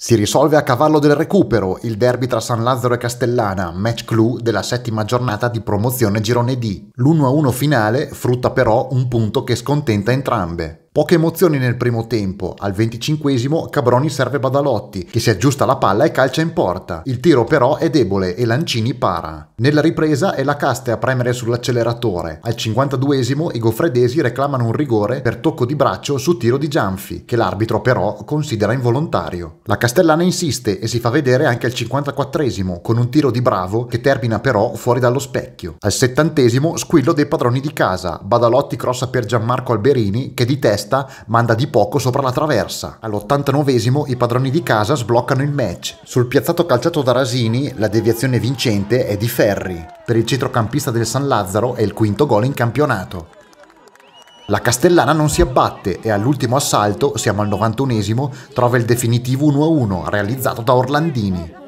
Si risolve a cavallo del recupero il derby tra San Lazzaro e Castellana, match clou della settima giornata di promozione girone D. L'1-1 finale frutta però un punto che scontenta entrambe. Poche emozioni nel primo tempo, al 25 Cabroni serve Badalotti, che si aggiusta la palla e calcia in porta. Il tiro però è debole e Lancini para. Nella ripresa è la Caste a premere sull'acceleratore. Al 52 i goffredesi reclamano un rigore per tocco di braccio su tiro di Gianfi, che l'arbitro però considera involontario. La Castellana insiste e si fa vedere anche al 54 con un tiro di Bravo che termina però fuori dallo specchio. Al 70 squillo dei padroni di casa, Badalotti crossa per Gianmarco Alberini che di testa testa manda di poco sopra la traversa. All'89 esimo i padroni di casa sbloccano il match. Sul piazzato calciato da Rasini la deviazione vincente è di Ferri. Per il centrocampista del San Lazzaro è il quinto gol in campionato. La Castellana non si abbatte e all'ultimo assalto, siamo al 91 esimo trova il definitivo 1-1 realizzato da Orlandini.